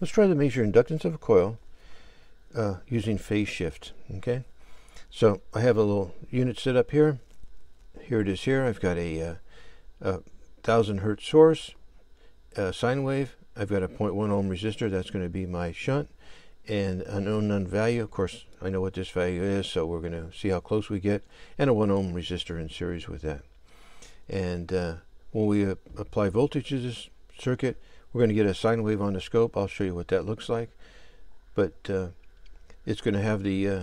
Let's try to measure inductance of a coil uh, using phase shift, okay? So I have a little unit set up here. Here it is here. I've got a, uh, a 1,000 hertz source, a sine wave. I've got a 0.1 ohm resistor. That's going to be my shunt. And an unknown value. Of course, I know what this value is, so we're going to see how close we get. And a 1 ohm resistor in series with that. And uh, when we uh, apply voltage to this circuit, we're going to get a sine wave on the scope. I'll show you what that looks like. But uh, it's going to have the, uh,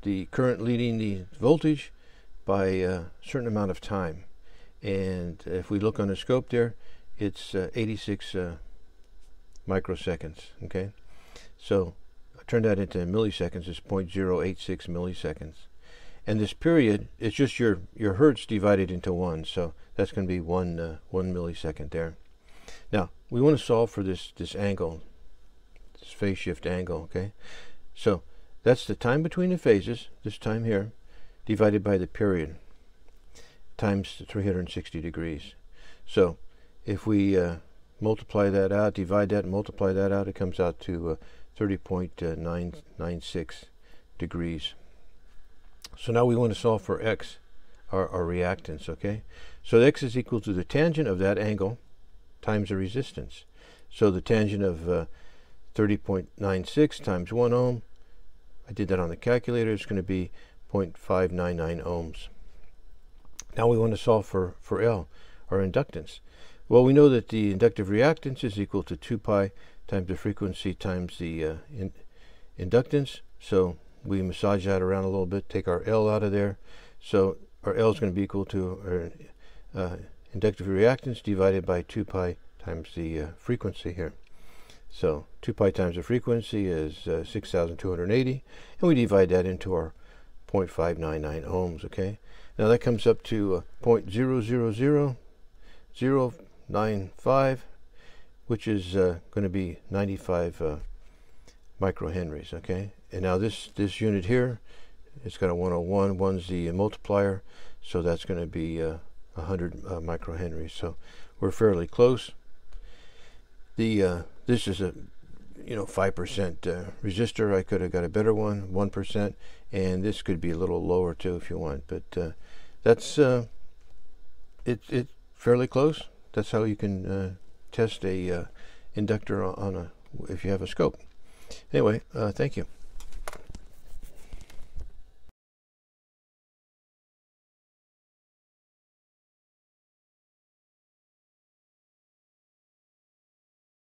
the current leading the voltage by a uh, certain amount of time. And if we look on the scope there, it's uh, 86 uh, microseconds, okay? So I turned that into milliseconds, it's 0.086 milliseconds. And this period, it's just your, your hertz divided into one, so that's going to be one, uh, one millisecond there. Now, we want to solve for this this angle this phase shift angle okay so that's the time between the phases this time here divided by the period times 360 degrees so if we uh, multiply that out divide that multiply that out it comes out to uh, 30.996 degrees so now we want to solve for x our, our reactants okay so x is equal to the tangent of that angle times the resistance. So the tangent of uh, 30.96 times 1 ohm, I did that on the calculator, it's going to be 0.599 ohms. Now we want to solve for, for L, our inductance. Well, we know that the inductive reactance is equal to 2 pi times the frequency times the uh, in inductance. So we massage that around a little bit, take our L out of there. So our L is going to be equal to our uh, uh inductive reactance divided by 2 pi times the uh, frequency here. So 2 pi times the frequency is uh, 6,280, and we divide that into our 0.599 ohms, okay? Now that comes up to uh, 0.000095, which is uh, going to be 95 uh, microhenries, okay? And now this, this unit here, it's got a 101, one's the multiplier, so that's going to be uh, 100 uh, microhenries. So we're fairly close. The uh, this is a you know 5% uh, resistor. I could have got a better one, 1%, and this could be a little lower too if you want. But uh, that's uh, it. It's fairly close. That's how you can uh, test a inductor on a if you have a scope. Anyway, thank you.